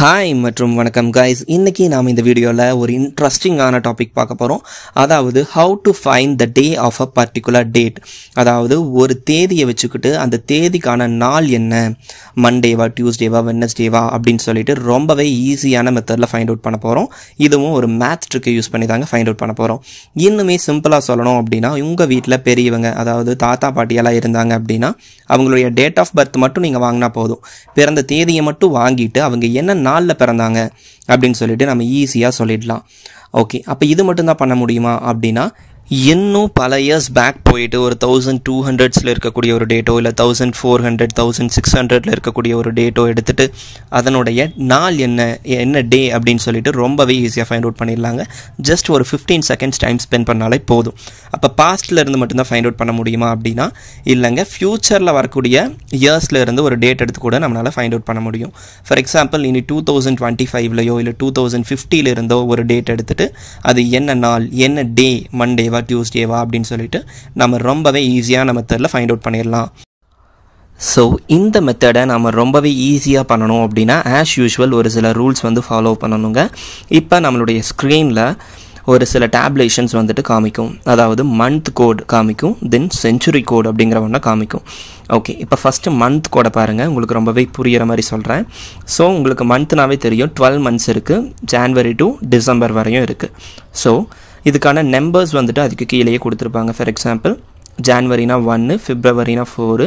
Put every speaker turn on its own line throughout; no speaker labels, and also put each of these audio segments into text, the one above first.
Hi மற்றும் வணக்கம் guys இன்றைக்கி நாம் இந்த வீடியோவில் ஒரு இன்ட்ரெஸ்டிங்கான டாபிக் பார்க்க போகிறோம் அதாவது how to find the day of a particular date அதாவது ஒரு தேதியை வச்சுக்கிட்டு அந்த தேதிக்கான நாள் என்ன மண்டேவா டியூஸ்டேவா வென்னஸ்டேவா அப்படின்னு சொல்லிட்டு ரொம்பவே ஈஸியான மெத்தடில் ஃபைண்ட் அவுட் பண்ண போகிறோம் இதுவும் ஒரு மேத் ட்ரிக்கை யூஸ் பண்ணி தாங்க ஃபைண்ட் அவுட் பண்ண போகிறோம் இன்னுமே சிம்பிளாக சொல்லணும் அப்படின்னா உங்கள் வீட்டில் பெரியவங்க அதாவது தாத்தா பாட்டியெல்லாம் இருந்தாங்க அப்படின்னா அவங்களுடைய டேட் ஆஃப் பர்த் மட்டும் நீங்கள் வாங்கினா போதும் பிறந்த தேதியை மட்டும் வாங்கிட்டு அவங்க என்ன நாளில் பிறந்தாங்க அப்படின்னு சொல்லிட்டு நம்ம ஈஸியாக சொல்லிடலாம் ஓகே அப்போ இது மட்டும்தான் பண்ண முடியுமா அப்படின்னா இன்னும் பல இயர்ஸ் பேக் போயிட்டு ஒரு தௌசண்ட் டூ ஹண்ட்ரட்ஸில் இருக்கக்கூடிய ஒரு டேட்டோ இல்லை thousand four hundred thousand six ஹண்ட்ரடில் இருக்கக்கூடிய ஒரு டேட்டோ எடுத்துகிட்டு அதனுடைய நாள் என்ன என்ன டே அப்படின்னு சொல்லிட்டு ரொம்பவே ஈஸியாக ஃபைண்ட் அவுட் பண்ணிடலாங்க ஜஸ்ட் ஒரு ஃபிஃப்டீன் செகண்ட்ஸ் டைம் ஸ்பெண்ட் பண்ணாலே போதும் அப்போ பாஸ்ட்டில் இருந்து மட்டும்தான் ஃபைண்ட் அவுட் பண்ண முடியுமா அப்படின்னா இல்லைங்க ஃப்யூச்சரில் வரக்கூடிய இயர்ஸில் இருந்து ஒரு டேட் எடுத்து கூட நம்மளால் ஃபைண்ட் அவுட் பண்ண முடியும் ஃபார் எக்ஸாம்பிள் இனி டூ தௌசண்ட் டுவெண்ட்டி ஃபைவ்லையோ இல்லை டூ தௌசண்ட் இருந்தோ ஒரு டேட் எடுத்துகிட்டு அது என்ன நாள் என்ன டே மண்டே டேவா டியூஸ்டேவா அப்படின்னு சொல்லிட்டு நம்ம ரொம்பவே ஈஸியாக நம்ம தெரியல ஃபைண்ட் அவுட் பண்ணிடலாம் ஸோ இந்த மெத்தடை நம்ம ரொம்பவே ஈஸியாக பண்ணணும் அப்படின்னா ஆஸ் யூஷுவல் ஒரு சில ரூல்ஸ் வந்து ஃபாலோ பண்ணணுங்க இப்போ நம்மளுடைய ஸ்க்ரீனில் ஒரு சில டேப்லேஷன்ஸ் வந்துட்டு காமிக்கும் அதாவது மந்த் கோட் காமிக்கும் தென் செஞ்சுரி கோட் அப்படிங்கிற ஒன்றை காமிக்கும் ஓகே இப்போ ஃபஸ்ட்டு மந்த் கோடை பாருங்கள் உங்களுக்கு ரொம்பவே புரிகிற மாதிரி சொல்கிறேன் ஸோ உங்களுக்கு மந்த்னாவே தெரியும் டுவெல் மந்த்ஸ் இருக்குது ஜான்வரி டு டிசம்பர் வரையும் இருக்குது ஸோ இதுக்கான நம்பர்ஸ் வந்துட்டு அதுக்கு கீழேயே கொடுத்துருப்பாங்க ஃபார் எக்ஸாம்பிள் ஜான்வரினா ஒன்று ஃபிப்ரவரினா ஃபோரு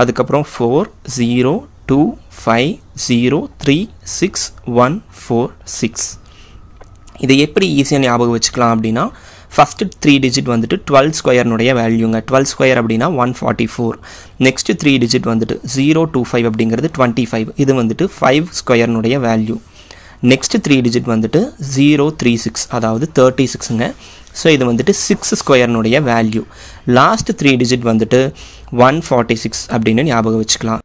அதுக்கப்புறம் four zero two five zero three six one four six இதை எப்படி ஈஸியாக ஞாபகம் வச்சுக்கலாம் அப்படின்னா ஃபஸ்ட்டு த்ரீ டிஜிட் வந்துட்டு டுவெல் ஸ்கொயர்னுடைய வேல்யூங்க டுவெல் ஸ்கொயர் அப்படின்னா one forty four next three digit வந்துட்டு ஜீரோ டூ ஃபைவ் அப்படிங்கிறது டுவெண்ட்டி ஃபைவ் இது வந்துட்டு ஃபைவ் ஸ்கொயர்னுடைய வேல்யூ நெக்ஸ்ட் த்ரீ டிஜிட் வந்துட்டு ஜீரோ த்ரீ சிக்ஸ் அதாவது தேர்ட்டி சிக்ஸுங்க ஸோ இது வந்துட்டு சிக்ஸ் ஸ்கொயர்னுடைய வேல்யூ லாஸ்ட் த்ரீ டிஜிட் வந்துட்டு ஒன் ஃபார்ட்டி சிக்ஸ் அப்படின்னு ஞாபகம் வச்சுக்கலாம்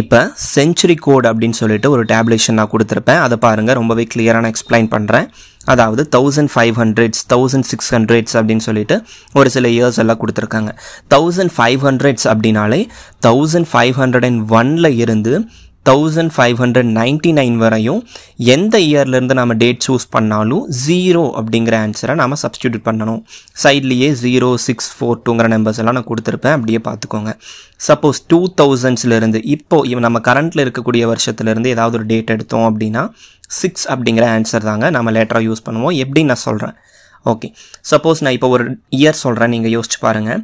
இப்போ செஞ்சுரி கோட் அப்படின்னு சொல்லிட்டு ஒரு டேப்லேஷன் நான் கொடுத்துருப்பேன் அதை பாருங்கள் ரொம்பவே கிளியராக நான் எக்ஸ்பிளைன் பண்ணுறேன் அதாவது thousand five hundreds thousand six hundreds அப்படின்னு சொல்லிட்டு ஒரு சில இயர்ஸ் எல்லாம் கொடுத்துருக்காங்க தௌசண்ட் ஃபைவ் ஹண்ட்ரட்ஸ் அப்படின்னாலே தௌசண்ட் ஃபைவ் ஹண்ட்ரட் அண்ட் ஒனில் இருந்து thousand five hundred ninety nine வரையும் எந்த இயர்லேருந்து நம்ம டேட் சூஸ் பண்ணாலும் ஜீரோ அப்படிங்கிற ஆன்சரை நம்ம சப்ஸ்டியூட் பண்ணணும் சைட்லேயே ஜீரோ சிக்ஸ் ஃபோர் டூங்கிற நம்பர்ஸ் எல்லாம் நான் கொடுத்துருப்பேன் அப்படியே பார்த்துக்கோங்க சப்போஸ் டூ தௌசண்ட்ஸ்லேருந்து இப்போது நம்ம கரண்ட்டில் இருக்கக்கூடிய வருஷத்துலேருந்து ஏதாவது ஒரு டேட் எடுத்தோம் அப்படின்னா சிக்ஸ் அப்படிங்கிற ஆன்சர் தாங்க நம்ம லேட்டராக யூஸ் பண்ணுவோம் எப்படின்னு நான் சொல்கிறேன் ஓகே சப்போஸ் நான் இப்போ ஒரு இயர் சொல்கிறேன் நீங்கள் யோசிச்சு பாருங்கள்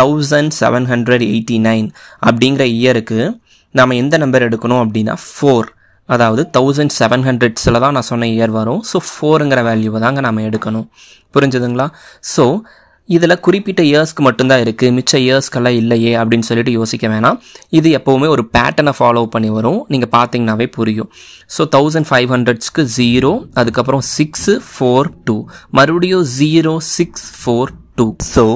thousand seven hundred eighty nine அப்படிங்கிற இயருக்கு நாம் எந்த நம்பர் எடுக்கணும் அப்படின்னா ஃபோர் அதாவது தௌசண்ட் செவன் ஹண்ட்ரட்ஸில் தான் நான் சொன்ன இயர் வரும் ஸோ ஃபோருங்கிற வேல்யூவை தாங்க நாம் எடுக்கணும் புரிஞ்சுதுங்களா ஸோ இதில் குறிப்பிட்ட இயர்ஸ்க்கு மட்டும்தான் இருக்குது மிச்ச இயர்ஸ்க்கெல்லாம் இல்லையே அப்படின்னு சொல்லிட்டு யோசிக்க வேணாம் இது எப்போவுமே ஒரு பேட்டனை ஃபாலோ பண்ணி வரும் நீங்கள் பார்த்தீங்கன்னாவே புரியும் ஸோ தௌசண்ட் ஃபைவ் ஹண்ட்ரட்ஸ்க்கு ஜீரோ அதுக்கப்புறம் சிக்ஸு ஃபோர் டூ மறுபடியும் zero six four two so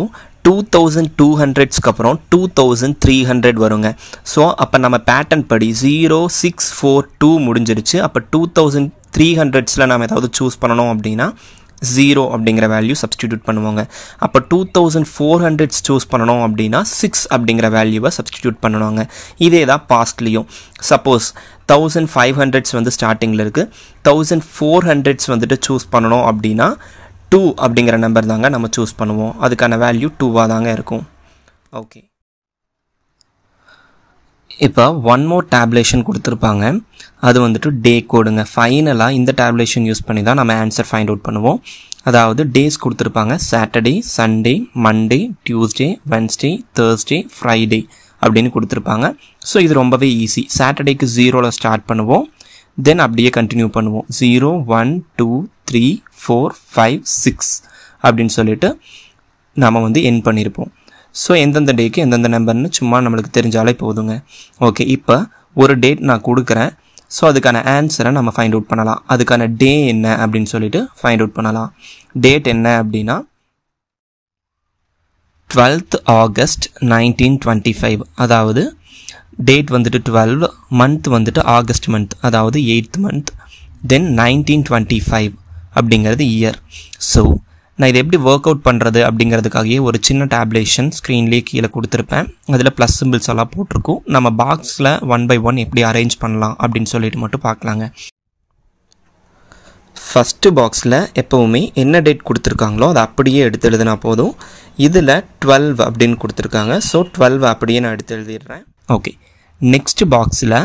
two thousand two ஹண்ட்ரட்ஸ்க்கு அப்புறம் டூ தௌசண்ட் த்ரீ ஹண்ட்ரட் வருங்க ஸோ அப்போ நம்ம பேட்டர்ன் படி ஜீரோ சிக்ஸ் ஃபோர் டூ முடிஞ்சிருச்சு அப்போ டூ தௌசண்ட் த்ரீ ஹண்ட்ரட்ஸில் நம்ம ஏதாவது சூஸ் பண்ணணும் அப்படின்னா ஜீரோ அப்படிங்கிற வேல்யூ சப்ஸ்டிடியூட் பண்ணுவாங்க அப்போ two thousand four hundreds choose பண்ணணும் அப்படின்னா சிக்ஸ் அப்படிங்கிற வேல்யூவை சப்ஸ்டிடியூட் பண்ணுவாங்க இதே தான் பாஸ்ட்லேயும் சப்போஸ் தௌசண்ட் ஃபைவ் ஹண்ட்ரட்ஸ் வந்து ஸ்டார்டிங்கில் இருக்குது தௌசண்ட் ஃபோர் ஹண்ட்ரட்ஸ் வந்துட்டு சூஸ் பண்ணணும் அப்படின்னா டூ அப்படிங்கிற நம்பர் தாங்க நம்ம சூஸ் பண்ணுவோம் அதுக்கான வேல்யூ டூவாக தாங்க இருக்கும் ஓகே இப்போ ஒன் மோர் டேப்லேஷன் கொடுத்துருப்பாங்க அது வந்துட்டு டே கோடுங்க ஃபைனலாக இந்த டேப்லேஷன் யூஸ் பண்ணி தான் நம்ம ஆன்சர் ஃபைண்ட் அவுட் பண்ணுவோம் அதாவது டேஸ் கொடுத்துருப்பாங்க Saturday Sunday Monday Tuesday Wednesday Thursday Friday அப்படின்னு கொடுத்துருப்பாங்க ஸோ இது ரொம்பவே ஈஸி சாட்டர்டேக்கு ஜீரோவில் ஸ்டார்ட் பண்ணுவோம் தென் அப்படியே கண்டினியூ பண்ணுவோம் zero one two three four five six அப்படின்னு சொல்லிட்டு நாம் வந்து என் பண்ணியிருப்போம் ஸோ எந்தெந்த டேக்கு எந்தெந்த நம்பர்னு சும்மா நம்மளுக்கு தெரிஞ்சாலே போதுங்க ஓகே இப்போ ஒரு டேட் நான் கொடுக்குறேன் ஸோ அதுக்கான ஆன்சரை நம்ம ஃபைண்ட் அவுட் பண்ணலாம் அதுக்கான டே என்ன அப்படின்னு சொல்லிட்டு ஃபைண்ட் அவுட் பண்ணலாம் டேட் என்ன அப்படின்னா twelfth August nineteen twenty five அதாவது டேட் வந்துட்டு டுவெல் மந்த் வந்துட்டு ஆகஸ்ட் மந்த் அதாவது eighth month then nineteen twenty five அப்படிங்கிறது இயர் ஸோ நான் இதை எப்படி ஒர்க் அவுட் பண்ணுறது அப்படிங்கிறதுக்காகவே ஒரு சின்ன டேப்லேஷன் ஸ்க்ரீன்லேயே கீழே கொடுத்துருப்பேன் அதில் ப்ளஸ் சிம்பிள்ஸ் எல்லாம் போட்டிருக்கும் நம்ம பாக்ஸில் ஒன் பை ஒன் எப்படி அரேஞ்ச் பண்ணலாம் அப்படின்னு சொல்லிட்டு மட்டும் பார்க்கலாங்க ஃபஸ்ட்டு பாக்ஸில் எப்போவுமே என்ன டேட் கொடுத்துருக்காங்களோ அதை அப்படியே எடுத்து எழுதுனா போதும் இதில் டுவெல்வ் அப்படின்னு கொடுத்துருக்காங்க ஸோ டுவெல்வ் அப்படியே நான் எடுத்து எழுதிடுறேன் ஓகே நெக்ஸ்ட் பாக்ஸில்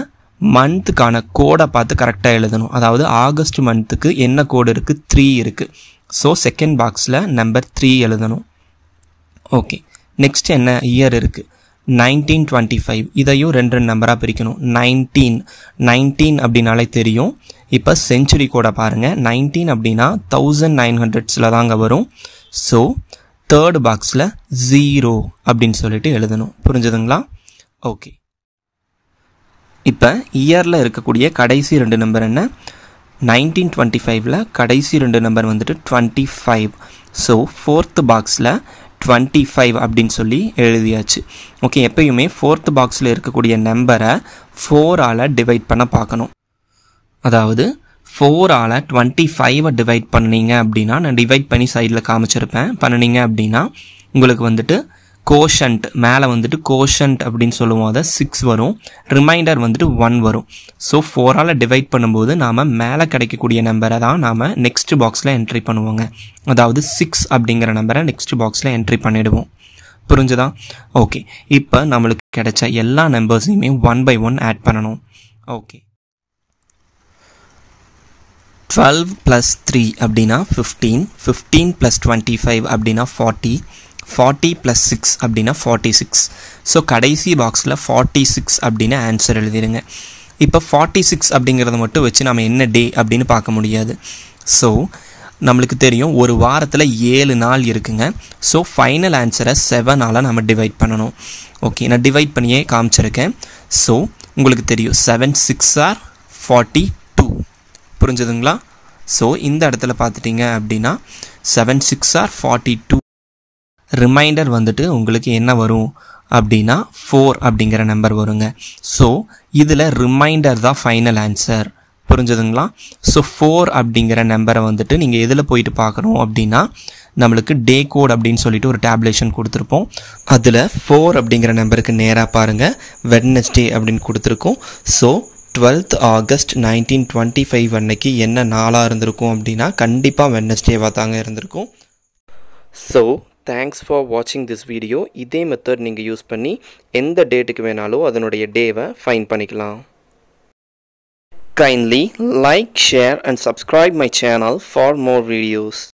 மந்த்துக்கான கோடை பார்த்து கரெக்டாக எழுதணும் அதாவது ஆகஸ்ட் மந்த்துக்கு என்ன கோடு இருக்குது த்ரீ இருக்குது ஸோ செகண்ட் பாக்ஸில் நம்பர் த்ரீ எழுதணும் ஓகே நெக்ஸ்ட் என்ன இயர் இருக்குது நைன்டீன் டுவெண்ட்டி ஃபைவ் இதையும் ரெண்டு ரெண்டு நம்பராக பிரிக்கணும் நைன்டீன் நைன்டீன் அப்படின்னாலே தெரியும் இப்போ செஞ்சுரி கோடை பாருங்கள் நைன்டீன் அப்படின்னா தௌசண்ட் நைன் ஹண்ட்ரட்ஸில் தாங்க வரும் ஸோ தேர்ட் பாக்ஸில் ஜீரோ அப்படின்னு சொல்லிட்டு எழுதணும் புரிஞ்சுதுங்களா ஓகே இப்போ இயரில் இருக்கக்கூடிய கடைசி ரெண்டு நம்பர் என்ன நைன்டீன் டுவெண்ட்டி ஃபைவ்ல கடைசி ரெண்டு நம்பர் வந்துட்டு டுவெண்ட்டி ஃபைவ் ஸோ ஃபோர்த்து பாக்ஸில் டுவெண்ட்டி ஃபைவ் அப்படின்னு சொல்லி எழுதியாச்சு ஓகே எப்பயுமே ஃபோர்த்து பாக்ஸில் இருக்கக்கூடிய நம்பரை ஃபோரால் டிவைட் பண்ண பார்க்கணும் அதாவது ஃபோரால் டுவெண்ட்டி ஃபைவை டிவைட் பண்ணீங்க அப்படின்னா நான் டிவைட் பண்ணி சைடில் காமிச்சிருப்பேன் பண்ணினீங்க அப்படின்னா உங்களுக்கு வந்துட்டு கோஷன்ட் மேலே வந்துட்டு கோஷன்ட் அப்படின்னு சொல்லுவோம் அதை சிக்ஸ் வரும் ரிமைண்டர் வந்துட்டு ஒன் வரும் ஸோ ஃபோரால் டிவைட் பண்ணும்போது நாம் மேலே கிடைக்கக்கூடிய நம்பரை தான் நாம் நெக்ஸ்ட் பாக்ஸில் என்ட்ரி பண்ணுவோங்க அதாவது சிக்ஸ் அப்படிங்கிற நம்பரை நெக்ஸ்ட் பாக்ஸில் என்ட்ரி பண்ணிவிடுவோம் புரிஞ்சுதா ஓகே இப்போ நம்மளுக்கு கிடைச்ச எல்லா நம்பர்ஸையுமே ஒன் பை ஒன் ஆட் பண்ணணும் ஓகே டுவெல் ப்ளஸ் த்ரீ அப்படின்னா fifteen fifteen plus twenty five அப்படின்னா ஃபார்ட்டி ஃபார்ட்டி ப்ளஸ் சிக்ஸ் அப்படின்னா ஃபார்ட்டி சிக்ஸ் ஸோ கடைசி பாக்ஸில் ஃபார்ட்டி சிக்ஸ் அப்படின்னு ஆன்சர் எழுதிடுங்க இப்போ ஃபார்ட்டி சிக்ஸ் அப்படிங்கிறத மட்டும் வச்சு நம்ம என்ன டே அப்படின்னு பார்க்க முடியாது ஸோ நம்மளுக்கு தெரியும் ஒரு வாரத்தில் ஏழு நாள் இருக்குங்க ஸோ ஃபைனல் ஆன்சரை செவனால் நம்ம டிவைட் பண்ணணும் ஓகே நான் டிவைட் பண்ணியே காமிச்சிருக்கேன் ஸோ உங்களுக்கு தெரியும் seven six are forty two புரிஞ்சுதுங்களா ஸோ இந்த இடத்துல பார்த்துட்டிங்க அப்படின்னா seven six are forty two remainder வந்துட்டு உங்களுக்கு என்ன வரும் அப்படின்னா ஃபோர் அப்படிங்கிற நம்பர் வருங்க ஸோ இதில் ரிமைண்டர் தான் ஃபைனல் ஆன்சர் புரிஞ்சுதுங்களா ஸோ ஃபோர் அப்படிங்கிற நம்பரை வந்துட்டு நீங்கள் எதில் போயிட்டு பார்க்குறோம் அப்படின்னா நம்மளுக்கு டே கோட் அப்படின்னு சொல்லிட்டு ஒரு டேப்லேஷன் கொடுத்துருப்போம் அதில் ஃபோர் அப்படிங்கிற நம்பருக்கு நேராக பாருங்கள் வெட்னஸ்டே அப்படின்னு கொடுத்துருக்கோம் so twelfth August nineteen twenty five அன்னைக்கு என்ன நாளாக இருந்திருக்கும் அப்படின்னா கண்டிப்பாக வெட்னஸ்டேவாக தாங்க இருந்திருக்கும் ஸோ தேங்க்ஸ் ஃபார் வாட்சிங் திஸ் வீடியோ இதே மெத்தட் நீங்கள் யூஸ் பண்ணி எந்த டேட்டுக்கு வேணாலும் அதனுடைய டேவை ஃபைன் பண்ணிக்கலாம் Kindly like, share and subscribe my channel for more videos.